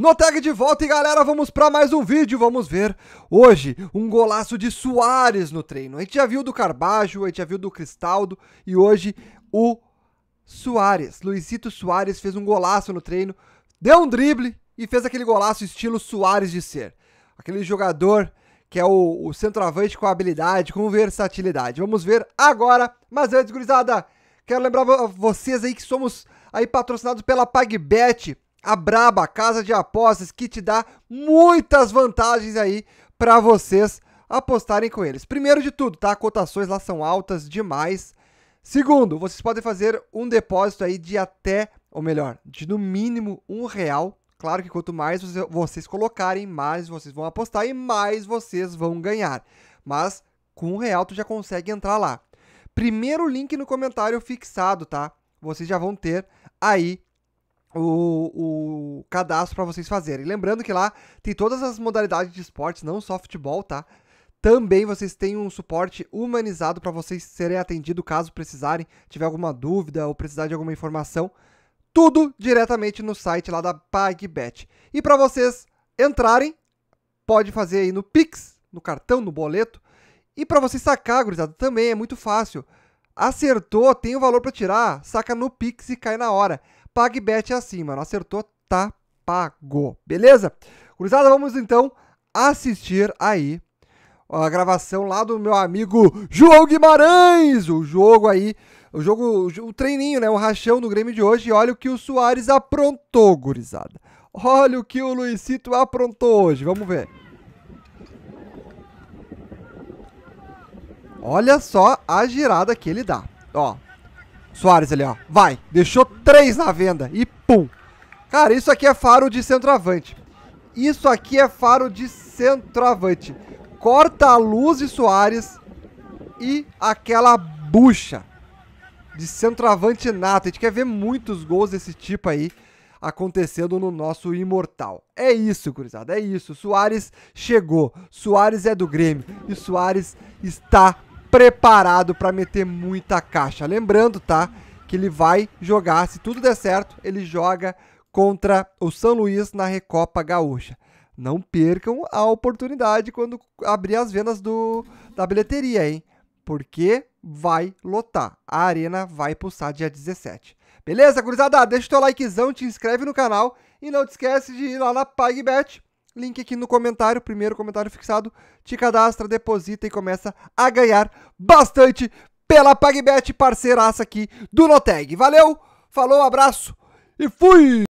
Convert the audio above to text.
No tag de volta e galera, vamos para mais um vídeo, vamos ver hoje um golaço de Soares no treino. A gente já viu do Carbajo, a gente já viu do Cristaldo e hoje o Soares, Luizito Soares fez um golaço no treino, deu um drible e fez aquele golaço estilo Soares de ser. Aquele jogador que é o, o centroavante com habilidade, com versatilidade. Vamos ver agora, mas antes, gurizada, quero lembrar vocês aí que somos aí patrocinados pela PagBet, a Braba, a casa de apostas que te dá muitas vantagens aí para vocês apostarem com eles. Primeiro de tudo, tá? Cotações lá são altas demais. Segundo, vocês podem fazer um depósito aí de até, ou melhor, de no mínimo um real. Claro que quanto mais vocês colocarem, mais vocês vão apostar e mais vocês vão ganhar. Mas com um real tu já consegue entrar lá. Primeiro link no comentário fixado, tá? Vocês já vão ter aí o, o cadastro para vocês fazerem. Lembrando que lá tem todas as modalidades de esportes, não só futebol, tá? Também vocês têm um suporte humanizado para vocês serem atendidos caso precisarem, tiver alguma dúvida ou precisar de alguma informação. Tudo diretamente no site lá da PagBet. E para vocês entrarem, pode fazer aí no Pix, no cartão, no boleto. E para vocês sacar, gurizada, também é muito fácil. Acertou, tem o valor para tirar, saca no Pix e cai na hora. PagBet é assim, mano. Acertou, tá pago. Beleza? Gurizada, vamos então assistir aí a gravação lá do meu amigo João Guimarães. O jogo aí, o jogo, o treininho, né? O rachão do Grêmio de hoje. E olha o que o Soares aprontou, gurizada. Olha o que o Luizito aprontou hoje. Vamos ver. Olha só a girada que ele dá. Ó, Soares ali, ó. Vai. Deixou três na venda. E pum. Cara, isso aqui é faro de centroavante. Isso aqui é faro de centroavante. Corta a luz de Soares e aquela bucha de centroavante nato. A gente quer ver muitos gols desse tipo aí acontecendo no nosso imortal. É isso, gurizada, é isso. Soares chegou. Soares é do Grêmio e Soares está preparado para meter muita caixa. Lembrando, tá, que ele vai jogar, se tudo der certo, ele joga contra o São Luís na Recopa Gaúcha. Não percam a oportunidade quando abrir as vendas do, da bilheteria, hein? Porque vai lotar. A arena vai pulsar dia 17. Beleza, gurizada? Deixa o teu likezão, te inscreve no canal e não te esquece de ir lá na PagBet Link aqui no comentário, primeiro comentário fixado. Te cadastra, deposita e começa a ganhar bastante pela PagBet, parceiraça aqui do Noteg. Valeu, falou, abraço e fui!